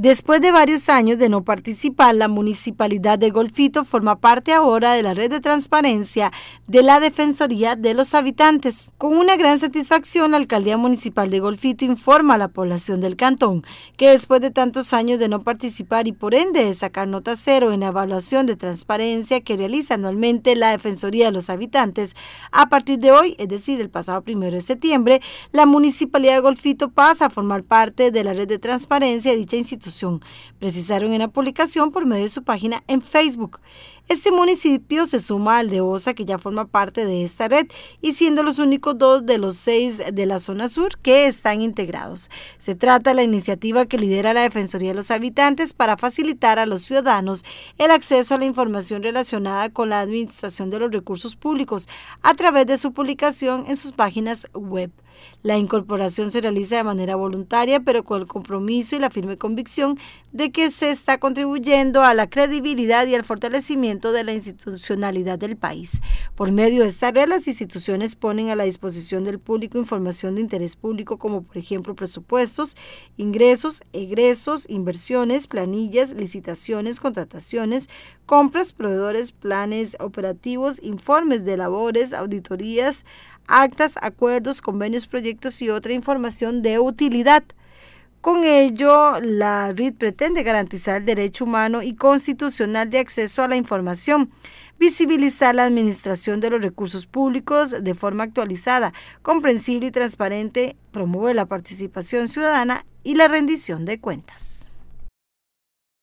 Después de varios años de no participar, la municipalidad de Golfito forma parte ahora de la red de transparencia de la Defensoría de los Habitantes. Con una gran satisfacción, la alcaldía municipal de Golfito informa a la población del cantón que después de tantos años de no participar y por ende de sacar nota cero en la evaluación de transparencia que realiza anualmente la Defensoría de los Habitantes, a partir de hoy, es decir, el pasado primero de septiembre, la municipalidad de Golfito pasa a formar parte de la red de transparencia de dicha institución precisaron en la publicación por medio de su página en Facebook. Este municipio se suma al de Osa, que ya forma parte de esta red, y siendo los únicos dos de los seis de la zona sur que están integrados. Se trata de la iniciativa que lidera la Defensoría de los Habitantes para facilitar a los ciudadanos el acceso a la información relacionada con la administración de los recursos públicos a través de su publicación en sus páginas web. La incorporación se realiza de manera voluntaria, pero con el compromiso y la firme convicción de que se está contribuyendo a la credibilidad y al fortalecimiento de la institucionalidad del país. Por medio de esta red, las instituciones ponen a la disposición del público información de interés público, como por ejemplo presupuestos, ingresos, egresos, inversiones, planillas, licitaciones, contrataciones, compras, proveedores, planes operativos, informes de labores, auditorías, actas, acuerdos, convenios, proyectos y otra información de utilidad. Con ello, la RID pretende garantizar el derecho humano y constitucional de acceso a la información, visibilizar la administración de los recursos públicos de forma actualizada, comprensible y transparente, promueve la participación ciudadana y la rendición de cuentas.